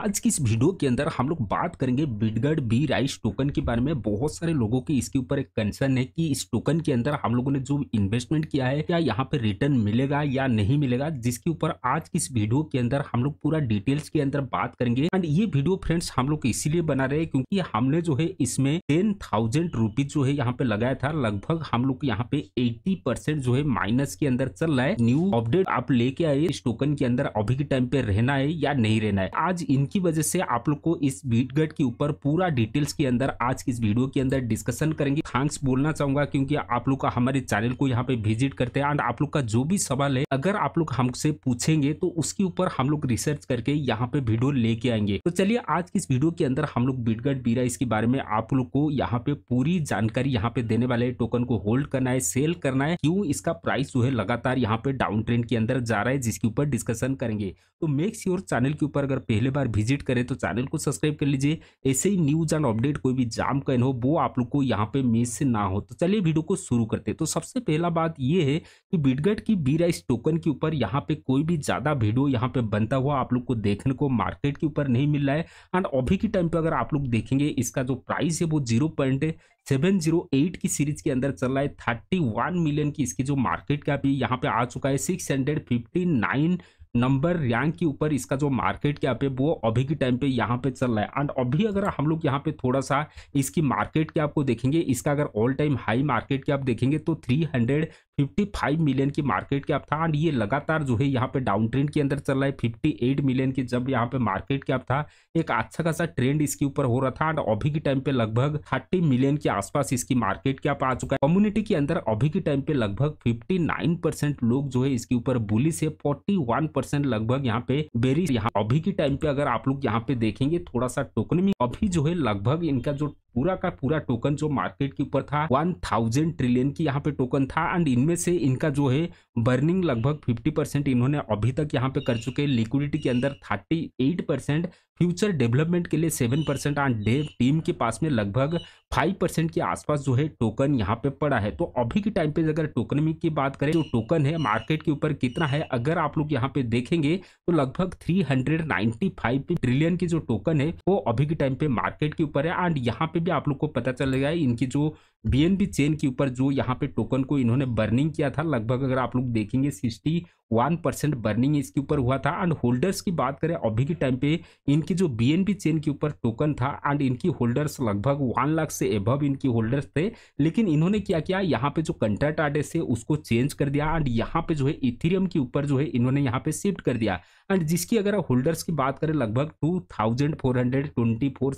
आज की इस वीडियो के अंदर हम लोग बात करेंगे बिडगढ़ बी राइस टोकन के बारे में बहुत सारे लोगों के इसके ऊपर एक कंसर्न है कि इस टोकन के अंदर हम लोगों ने जो इन्वेस्टमेंट किया है क्या यहाँ पे रिटर्न मिलेगा या नहीं मिलेगा जिसके ऊपर आज की इस वीडियो के अंदर हम लोग पूरा डिटेल्स के अंदर बात करेंगे एंड ये वीडियो फ्रेंड्स हम लोग इसीलिए बना रहे क्योंकि हमने जो है इसमें टेन थाउजेंड जो है यहाँ पे लगाया था लगभग हम लोग यहाँ पे एट्टी परसेंट जो है माइनस के अंदर चल रहा है न्यू अपडेट आप लेके आए इस टोकन के अंदर अभी के टाइम पे रहना है या नहीं रहना है आज जिनकी वजह से आप लोग को इस बीटगट के ऊपर पूरा डिटेल्स के अंदर आज की इस वीडियो के अंदर डिस्कशन करेंगे थैंक्स बोलना चाहूंगा क्योंकि आप लोग का हमारे चैनल को यहाँ पे विजिट करते हैं एंड आप लोग का जो भी सवाल है अगर आप लोग हमसे पूछेंगे तो उसके ऊपर हम लोग रिसर्च करके यहाँ पे वीडियो लेके आएंगे तो चलिए आज की इस वीडियो के अंदर हम लोग बीटगढ़ बीरा इसके बारे में आप लोग को यहाँ पे पूरी जानकारी यहाँ पे देने वाले टोकन को होल्ड करना है सेल करना है क्यों इसका प्राइस जो है लगातार यहाँ पे डाउन ट्रेंड के अंदर जा रहा है जिसके ऊपर डिस्कशन करेंगे तो मेक्स योर चैनल के ऊपर अगर पहले बार विजिट करें तो चैनल को सब्सक्राइब कर लीजिए ऐसे ही न्यूज एंड अपडेट कोई भी जाम का हो वो आप लोग को यहाँ पे मिस ना हो तो चलिए वीडियो को शुरू करते तो सबसे पहला बात ये है कि बिटगट की बी राइस टोकन के ऊपर यहाँ पे कोई भी ज़्यादा वीडियो यहाँ पे बनता हुआ आप लोग को देखने को मार्केट के ऊपर नहीं मिल रहा है एंड अभी के टाइम पे अगर आप लोग देखेंगे इसका जो प्राइस है वो zero point seven zero eight की सीरीज के अंदर चल रहा है थर्टी वन मिलियन की इसकी जो मार्केट का भी यहाँ पे आ चुका है six hundred fifty nine number rank के ऊपर इसका जो मार्केट कैप है वो अभी के टाइम पे यहाँ पे चल रहा है एंड अभी अगर हम लोग यहाँ पे थोड़ा सा इसकी मार्केट कैप को देखेंगे इसका अगर all time high market cap देखेंगे तो थ्री हंड्रेड 55 मिलियन की मार्केट कैप था एंड ये लगातार जो है यहाँ पे डाउन ट्रेंड के अंदर चल रहा है 58 मिलियन की जब यहाँ पे मार्केट कैप था एक अच्छा खासा ट्रेंड इसके ऊपर हो रहा था एंड अभी के टाइम पे लगभग 30 मिलियन के आसपास इसकी मार्केट कैप आ चुका है कम्युनिटी के अंदर अभी के टाइम पे लगभग फिफ्टी लोग जो है इसके ऊपर बुलिस है फोर्टी लगभग यहाँ पे बेरी यहाँ अभी के टाइम पे अगर आप लोग यहाँ पे देखेंगे थोड़ा सा टोकन अभी जो है लगभग इनका जो पूरा का पूरा टोकन जो मार्केट के ऊपर था वन थाउजेंड ट्रिलियन की यहाँ पे टोकन था एंड इनमें से इनका जो है बर्निंग लगभग फिफ्टी परसेंट इन्होंने अभी तक यहाँ पे कर चुके हैं लिक्विडिटी के अंदर thirty eight percent future development के लिए seven percent and dev team के पास में लगभग फाइव परसेंट के आसपास जो है टोकन यहाँ पे पड़ा है तो अभी के टाइम पे अगर टोकन की बात करें तो टोकन है मार्केट के ऊपर कितना है अगर आप लोग यहाँ पे देखेंगे तो लगभग थ्री हंड्रेड फाइव ट्रिलियन की जो टोकन है वो अभी के टाइम पे मार्केट के ऊपर है एंड यहाँ पे भी आप लोग को पता चलेगा इनकी जो बीएनबी चेन के ऊपर जो यहाँ पे टोकन को इन्होंने बर्निंग किया था लगभग अगर आप लोग देखेंगे सिक्सटी वन परसेंट बर्निंग इसके ऊपर हुआ था एंड होल्डर्स की बात करें अभी के टाइम पे इनकी जो बीएनबी चेन के ऊपर टोकन था एंड इनकी होल्डर्स लगभग वन लाख से अबव इनकी होल्डर्स थे लेकिन इन्होंने क्या किया यहाँ पे जो कंट्रैक्ट आडेस है उसको चेंज कर दिया एंड यहाँ पे जो है इथिरियम के ऊपर जो है इन्होंने यहाँ पे शिफ्ट कर दिया एंड जिसकी अगर होल्डर्स की बात करें लगभग two thousand four hundred twenty four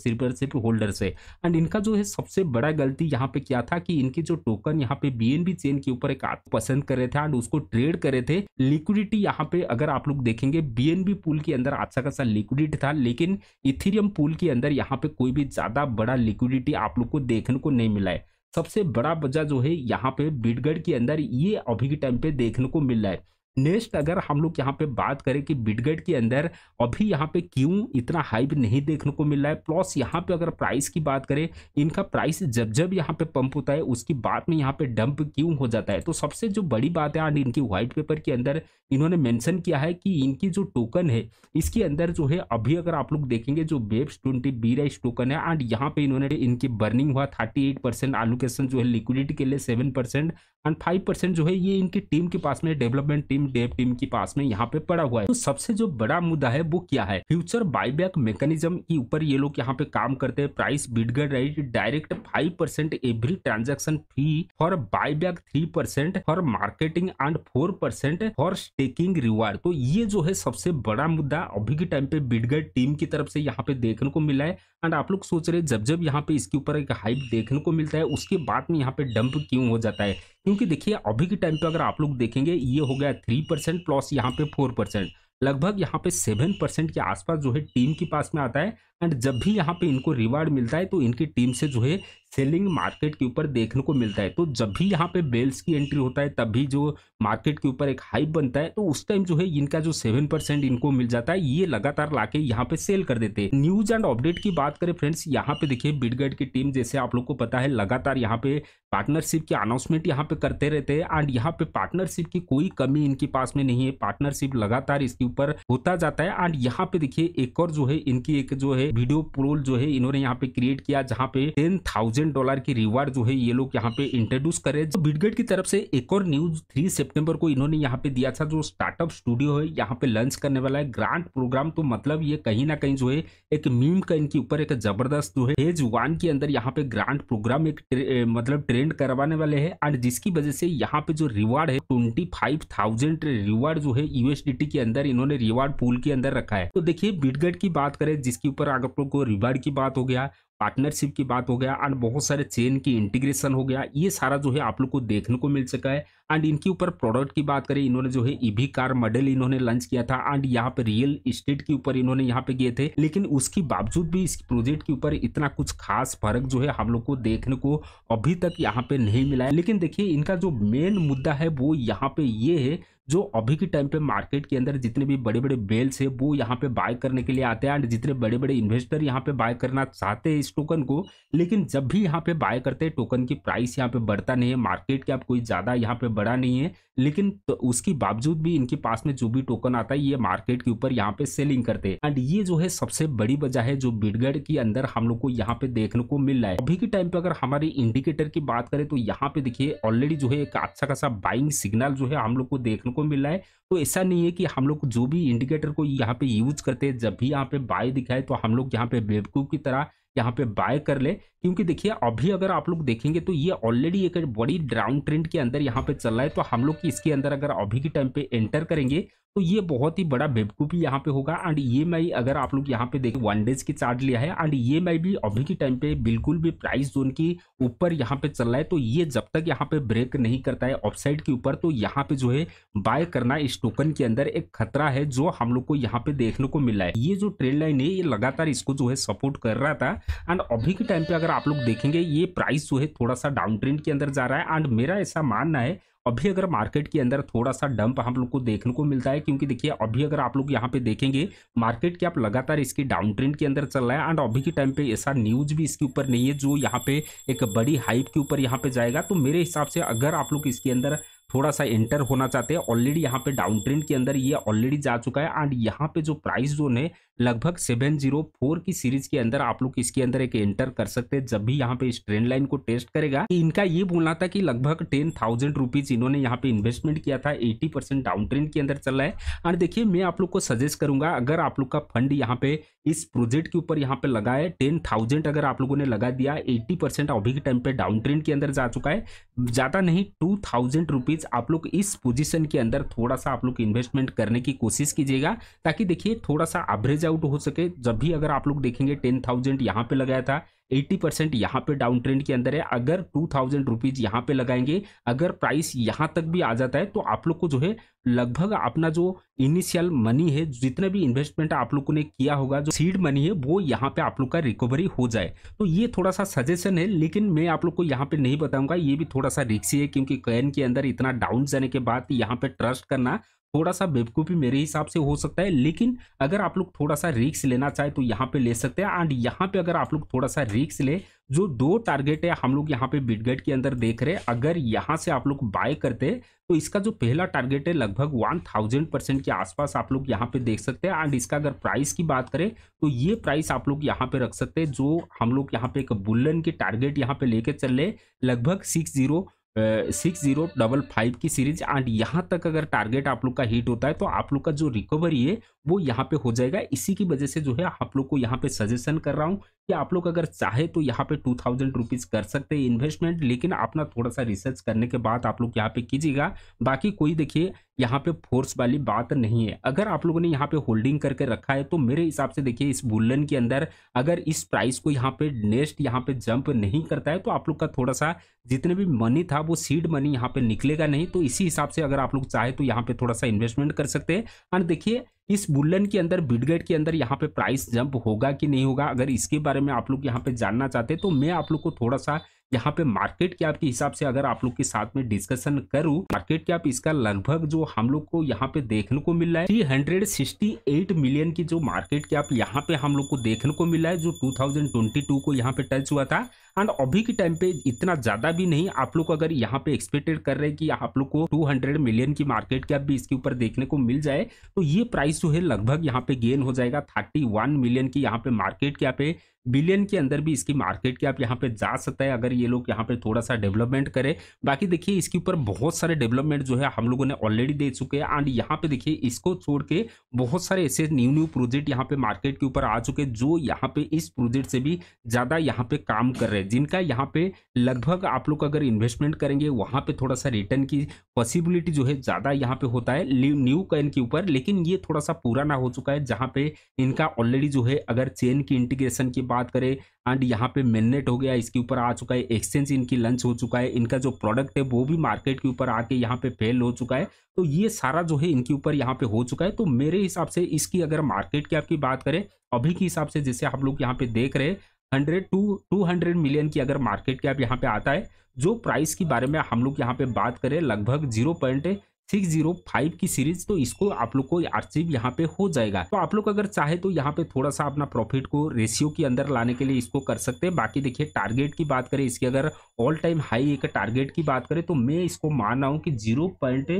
holders है एंड इनका जो है सबसे बड़ा गलती यहाँ पे क्या किया था कि इनके जो टोकन यहाँ पे बीएनबी चेन के ऊपर एक पसंद कर रहे थे एंड उसको ट्रेड कर रहे थे लिक्विडिटी यहाँ पे अगर आप लोग देखेंगे बीएनबी पूल के अंदर अच्छा खासा लिक्विडिटी था लेकिन इथिरियम पूल के अंदर यहाँ पे कोई भी ज्यादा बड़ा लिक्विडिटी आप लोग को देखने को नहीं मिला है सबसे बड़ा वजह जो है यहाँ पे बीडगढ़ के अंदर ये अभी के टाइम पे देखने को मिल रहा है नेक्स्ट अगर हम लोग यहाँ पे बात करें कि बिडगेट के अंदर अभी यहाँ पे क्यों इतना हाइप नहीं देखने को मिल रहा है प्लस यहाँ पे अगर प्राइस की बात करें इनका प्राइस जब जब यहाँ पे पंप होता है उसकी बाद में यहाँ पे डंप क्यों हो जाता है तो सबसे जो बड़ी बात है एंड इनकी व्हाइट पेपर के अंदर इन्होंने मैंशन किया है कि इनकी जो टोकन है इसके अंदर जो है अभी अगर आप लोग देखेंगे जो बेब्स ट्वेंटी बी राइस टोकन है एंड यहाँ पे इन्होंने इनकी बर्निंग हुआ थर्टी एट परसेंट एलोकेशन जो है लिक्विडिटी के लिए seven percent and five percent जो है ये इनकी टीम के पास में development team team dev team के पास में यहाँ पे पड़ा हुआ है तो सबसे जो बड़ा मुद्दा है वो क्या है फ्यूचर बाईबैक मैकेनिज्म के ऊपर ये लोग यहाँ पे काम करते हैं प्राइस बिडगर rate direct five percent every transaction fee for buyback three percent for marketing and four percent for staking reward तो ये जो है सबसे बड़ा मुद्दा अभी के टाइम पे बिडगर टीम की तरफ से यहाँ पे देखने को मिला है एंड आप लोग सोच रहे जब जब यहाँ पे इसके ऊपर एक हाइप देखने को मिलता है उसके बाद में यहाँ पे डंप क्यों हो जाता है क्योंकि देखिए अभी के टाइम पे अगर आप लोग देखेंगे ये हो गया थ्री परसेंट प्लस यहाँ पे फोर परसेंट लगभग यहाँ पे सेवन परसेंट के आसपास जो है टीम के पास में आता है एंड जब भी यहाँ पे इनको रिवार्ड मिलता है तो इनकी टीम से जो है सेलिंग मार्केट के ऊपर देखने को मिलता है तो जब भी यहाँ पे बेल्स की एंट्री होता है तभी जो मार्केट के ऊपर एक हाइप बनता है तो उस टाइम जो है इनका जो सेवन परसेंट इनको मिल जाता है ये लगातार लाके यहाँ पे सेल कर देते हैं न्यूज एंड अपडेट की बात करें फ्रेंड्स यहाँ पे देखिए बिडगेट की टीम जैसे आप लोग को पता है लगातार यहाँ पे पार्टनरशिप की अनाउंसमेंट यहाँ पे करते रहते हैं एंड यहाँ पे पार्टनरशिप की कोई कमी इनके पास में नहीं है पार्टनरशिप लगातार इसके ऊपर होता जाता है एंड यहाँ पे देखिए एक और जो है इनकी एक जो है वीडियो प्रोल जो है इन्होंने यहाँ पे क्रिएट किया जहाँ पे टेन थाउजेंड थाउजेंड डॉलर की रिवार्ड जो है ये लोग यहाँ पे इंट्रोड्यूस करे तो बिडगेट की तरफ से एक और न्यूज थ्री सेप्टेम्बर को इन्होंने यहाँ पे दिया था जो स्टार्टअप स्टूडियो है यहाँ पे लॉन्च करने वाला है ग्रांट प्रोग्राम तो मतलब ये कहीं ना कहीं जो है एक मीम का इनके ऊपर एक जबरदस्त जो है हेज वन के अंदर यहाँ पे ग्रांट प्रोग्राम एक ट्रे, मतलब ट्रेंड करवाने वाले है एंड जिसकी वजह से यहाँ पे जो रिवार्ड है ट्वेंटी फाइव थाउजेंड रिवार्ड जो है यूएसडीटी के अंदर इन्होंने रिवार्ड पूल के अंदर रखा है तो देखिए बिडगेट की बात करें जिसके ऊपर आप लोग को रिवार्ड की बात हो गया पार्टनरशिप की बात हो गया एंड बहुत सारे चेन की इंटीग्रेशन हो गया ये सारा जो है आप लोग को देखने को मिल सका है एंड इनके ऊपर प्रोडक्ट की बात करें इन्होंने जो है ईवी कार मॉडल इन्होंने लॉन्च किया था एंड यहाँ पे रियल इस्टेट के ऊपर इन्होंने यहाँ पे किए थे लेकिन उसके बावजूद भी इस प्रोजेक्ट के ऊपर इतना कुछ खास फर्क जो है हम लोग को देखने को अभी तक यहाँ पे नहीं मिला है लेकिन देखिए इनका जो मेन मुद्दा है वो यहाँ पे ये है जो अभी के टाइम पे मार्केट के अंदर जितने भी बड़े बड़े बेल्स है वो यहाँ पे बाय करने के लिए आते हैं एंड जितने बड़े बड़े इन्वेस्टर यहाँ पे बाय करना चाहते हैं इस टोकन को लेकिन जब भी यहाँ पे बाय करते हैं टोकन की प्राइस यहाँ पे बढ़ता नहीं है मार्केट कैप कोई ज़्यादा यहाँ पे बढ़ा नहीं है लेकिन तो उसके बावजूद भी इनके पास में जो भी टोकन आता है ये मार्केट के ऊपर यहाँ पे सेलिंग करते हैं एंड ये जो है सबसे बड़ी वजह है जो बिडगढ़ के अंदर हम लोग को यहाँ पे देखने को मिल रहा है अभी के टाइम पे अगर हमारे इंडिकेटर की बात करें तो यहाँ पे देखिए ऑलरेडी जो है एक अच्छा खासा बाइंग सिग्नल जो है हम लोग को देखने को मिल रहा है तो ऐसा नहीं है कि हम लोग जो भी इंडिकेटर को यहाँ पे यूज करते हैं जब भी यहाँ पे बाय दिखाए तो हम लोग यहाँ पे बेवकूफ़ की तरह यहाँ पे बाय कर ले क्योंकि देखिए अभी अगर आप लोग देखेंगे तो ये ऑलरेडी एक बड़ी डाउन ट्रेंड के अंदर यहाँ पे चल रहा है तो हम लोग इसके अंदर अगर अभी के टाइम पे एंटर करेंगे तो ये बहुत ही बड़ा बेवकूफ़ी यहाँ पे होगा एंड ये मैं अगर आप लोग यहाँ पे देखें वन डेज की चार्ज लिया है एंड ये मैं भी अभी के टाइम पे बिल्कुल भी प्राइस जोन के ऊपर यहाँ पे चल रहा है तो ये जब तक यहाँ पे ब्रेक नहीं करता है ऑफसाइड के ऊपर तो यहाँ पे जो है बाय करना इस टोकन के अंदर एक खतरा है जो हम लोग को यहाँ पे देखने को मिला है ये जो ट्रेड लाइन है ये लगातार इसको जो है सपोर्ट कर रहा था एंड अभी के टाइम पे अगर आप लोग देखेंगे ये प्राइस जो है थोड़ा सा डाउन ट्रेंड के अंदर जा रहा है एंड मेरा ऐसा मानना है अभी अगर मार्केट के अंदर थोड़ा सा डंप हम लोग को देखने को मिलता है क्योंकि देखिए अभी अगर आप लोग यहाँ पे देखेंगे मार्केट के आप लगातार इसके डाउन ट्रेंड के अंदर चल रहा है एंड अभी के टाइम पे ऐसा न्यूज भी इसके ऊपर नहीं है जो यहाँ पे एक बड़ी हाइप के ऊपर यहाँ पे जाएगा तो मेरे हिसाब से अगर आप लोग इसके अंदर थोड़ा सा एंटर होना चाहते हैं ऑलरेडी यहाँ पे डाउन ट्रेंड के अंदर ये ऑलरेडी जा चुका है एंड यहाँ पे जो प्राइस जोन है लगभग 704 की सीरीज के अंदर आप लोग इसके अंदर एक एंटर कर सकते हैं जब भी यहाँ पे इस ट्रेंड लाइन को टेस्ट करेगा इनका ये बोलना था कि लगभग टेन थाउजेंड रुपीज इन्होंने यहाँ पे इन्वेस्टमेंट किया था एटी परसेंट डाउन ट्रेंड के अंदर चल रहा है एंड देखिए मैं आप लोग को सजेस्ट करूंगा अगर आप लोग का फंड यहाँ पे इस प्रोजेक्ट के ऊपर यहाँ पे लगा है टेन थाउजेंड अगर आप लोगों ने लगा दिया एट्टी परसेंट अभी के टाइम पे डाउन ट्रेंड के अंदर जा चुका है ज्यादा नहीं टू थाउजेंड रुपीज रुपीज़ आप लोग इस पोजीशन के अंदर थोड़ा सा आप लोग इन्वेस्टमेंट करने की कोशिश कीजिएगा ताकि देखिए थोड़ा सा एवरेज आउट हो सके जब भी अगर आप लोग देखेंगे टेन थाउजेंड यहाँ पे लगाया था 80 परसेंट यहाँ पे डाउन ट्रेंड के अंदर है अगर टू थाउजेंड रुपीज़ यहाँ पे लगाएंगे अगर प्राइस यहाँ तक भी आ जाता है तो आप लोग को जो है लगभग अपना जो इनिशियल मनी है जितना भी इन्वेस्टमेंट आप लोगों ने किया होगा जो सीड मनी है वो यहाँ पे आप लोग का रिकवरी हो जाए तो ये थोड़ा सा सजेशन है लेकिन मैं आप लोग को यहाँ पे नहीं बताऊंगा ये भी थोड़ा सा रिक्सी है क्योंकि कैन के अंदर इतना डाउन जाने के बाद यहाँ पे ट्रस्ट करना थोड़ा सा बेवकूफ़ी मेरे हिसाब से हो सकता है लेकिन अगर आप लोग थोड़ा सा रिक्स लेना चाहे तो यहाँ पे ले सकते हैं एंड यहाँ पे अगर आप लोग थोड़ा सा रिक्स ले जो दो टारगेट है हम लोग यहाँ पे बिटगेट के अंदर देख रहे हैं अगर यहाँ से आप लोग बाय करते तो इसका जो पहला टारगेट है लगभग वन थाउजेंड परसेंट के आसपास आप लोग यहाँ पे देख सकते हैं एंड इसका अगर प्राइस की बात करें तो ये प्राइस आप लोग यहाँ पे रख सकते हैं जो हम लोग यहाँ पे एक बुल्लन के टारगेट यहाँ पे लेके चल रहे लगभग six zero six zero double five की सीरीज एंड यहाँ तक अगर टारगेट आप लोग का हिट होता है तो आप लोग का जो रिकवरी है वो यहाँ पे हो जाएगा इसी की वजह से जो है आप लोग को यहाँ पे सजेशन कर रहा हूँ कि आप लोग अगर चाहे तो यहाँ पे टू थाउजेंड रुपीज़ कर सकते हैं इन्वेस्टमेंट लेकिन अपना थोड़ा सा रिसर्च करने के बाद आप लोग यहाँ पे कीजिएगा बाकी कोई देखिए यहाँ पे फोर्स वाली बात नहीं है अगर आप लोगों ने यहाँ पे होल्डिंग करके रखा है तो मेरे हिसाब से देखिए इस बुल्लन के अंदर अगर इस प्राइस को यहाँ पे नेक्स्ट यहाँ पे जंप नहीं करता है तो आप लोग का थोड़ा सा जितने भी मनी था अब वो सीड मनी यहाँ पे निकलेगा नहीं तो इसी हिसाब से अगर आप लोग चाहे तो यहाँ पे थोड़ा सा इन्वेस्टमेंट कर सकते हैं और देखिए इस बुल्लन के अंदर बिडगेट के अंदर यहाँ पे प्राइस जंप होगा कि नहीं होगा अगर इसके बारे में आप लोग यहाँ पे जानना चाहते हैं तो मैं आप लोग को थोड़ा सा यहाँ पे मार्केट कैप के हिसाब से अगर आप लोग के साथ में डिस्कशन करूँ मार्केट कैप इसका लगभग जो हम लोग को यहाँ पे देखने को मिल रहा है three hundred sixty eight million की जो मार्केट कैप यहाँ पे हम लोग को देखने को मिला है जो टू थाउजेंड ट्वेंटी टू को यहाँ पे टच हुआ था एंड अभी के टाइम पे इतना ज्यादा भी नहीं आप लोग अगर यहाँ पे एक्सपेक्टेड कर रहे हैं कि आप लोग को 200 मिलियन की मार्केट कैप भी इसके ऊपर देखने को मिल जाए तो ये प्राइस जो है लगभग यहाँ पे गेन हो जाएगा 31 मिलियन की यहाँ पे मार्केट कैप है बिलियन के अंदर भी इसकी मार्केट की आप यहाँ पे जा सकता है अगर ये लोग यहाँ पे थोड़ा सा डेवलपमेंट करें बाकी देखिए इसके ऊपर बहुत सारे डेवलपमेंट जो है हम लोगों ने ऑलरेडी दे चुके हैं एंड यहाँ पे देखिए इसको छोड़ के बहुत सारे ऐसे न्यू न्यू प्रोजेक्ट यहाँ पे मार्केट के ऊपर आ चुके जो यहाँ पे इस प्रोजेक्ट से भी ज़्यादा यहाँ पे काम कर रहे हैं जिनका यहाँ पे लगभग आप लोग अगर इन्वेस्टमेंट करेंगे वहाँ पर थोड़ा सा रिटर्न की पॉसिबिलिटी जो है ज़्यादा यहाँ पे होता है न्यू कैन के ऊपर लेकिन ये थोड़ा सा पुराना हो चुका है जहाँ पे इनका ऑलरेडी जो है अगर चेन की इंटीग्रेशन के बात करें एंड यहाँ पे मिलनेट हो गया इसके ऊपर आ चुका है एक्सचेंज इनकी लंच हो चुका है इनका जो प्रोडक्ट है वो भी मार्केट के ऊपर आके यहाँ पे फेल हो चुका है तो ये सारा जो है इनके ऊपर यहाँ पे हो चुका है तो मेरे हिसाब से इसकी अगर मार्केट की आपकी बात करें अभी के हिसाब से जैसे आप लोग यहाँ पे देख रहे hundred two two hundred million की अगर मार्केट कैप यहाँ पे आता है जो प्राइस के बारे में हम लोग यहाँ पे बात करें लगभग zero point six zero five की सीरीज तो इसको आप लोग को अचीव यहाँ पे हो जाएगा तो आप लोग अगर चाहे तो यहाँ पे थोड़ा सा अपना प्रॉफिट को रेशियो के अंदर लाने के लिए इसको कर सकते हैं बाकी देखिए टारगेट की बात करें इसकी अगर ऑल टाइम हाई एक टारगेट की बात करें तो मैं इसको मान रहा हूँ कि zero point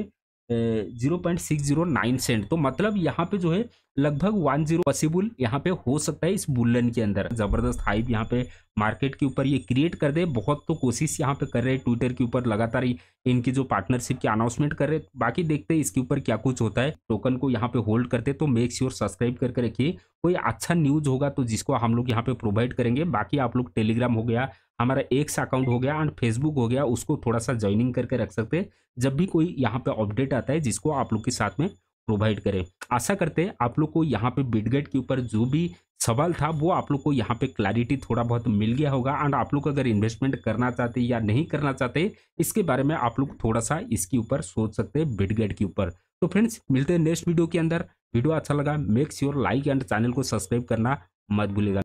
zero point six zero nine cent तो मतलब यहाँ पे जो है लगभग वन जीरो पॉसिबल यहाँ पे हो सकता है इस बुलन के अंदर ज़बरदस्त हाइप यहाँ पे मार्केट के ऊपर ये क्रिएट कर दे बहुत तो कोशिश यहाँ पे कर रहे हैं ट्विटर के ऊपर लगातार इनकी जो पार्टनरशिप की अनाउंसमेंट कर रहे हैं बाकी देखते हैं इसके ऊपर क्या कुछ होता है टोकन को यहाँ पे होल्ड करते तो मेक श्योर सब्सक्राइब करके रखिए कोई अच्छा न्यूज़ होगा तो जिसको हम लोग यहाँ पे प्रोवाइड करेंगे बाकी आप लोग टेलीग्राम हो गया हमारा सा अकाउंट हो गया एंड फेसबुक हो गया उसको थोड़ा सा ज्वाइनिंग करके रख सकते हैं जब भी कोई यहाँ पे अपडेट आता है जिसको आप लोग के साथ में प्रोवाइड करें आशा करते हैं आप लोग को यहाँ पे बिटगेट के ऊपर जो भी सवाल था वो आप लोग को यहाँ पे क्लैरिटी थोड़ा बहुत मिल गया होगा एंड आप लोग अगर इन्वेस्टमेंट करना चाहते या नहीं करना चाहते इसके बारे में आप लोग थोड़ा सा इसके ऊपर सोच सकते हैं बिटगेट के ऊपर तो फ्रेंड्स मिलते हैं नेक्स्ट वीडियो के अंदर वीडियो अच्छा लगा make sure like and channel को सब्सक्राइब करना मत भूलेगा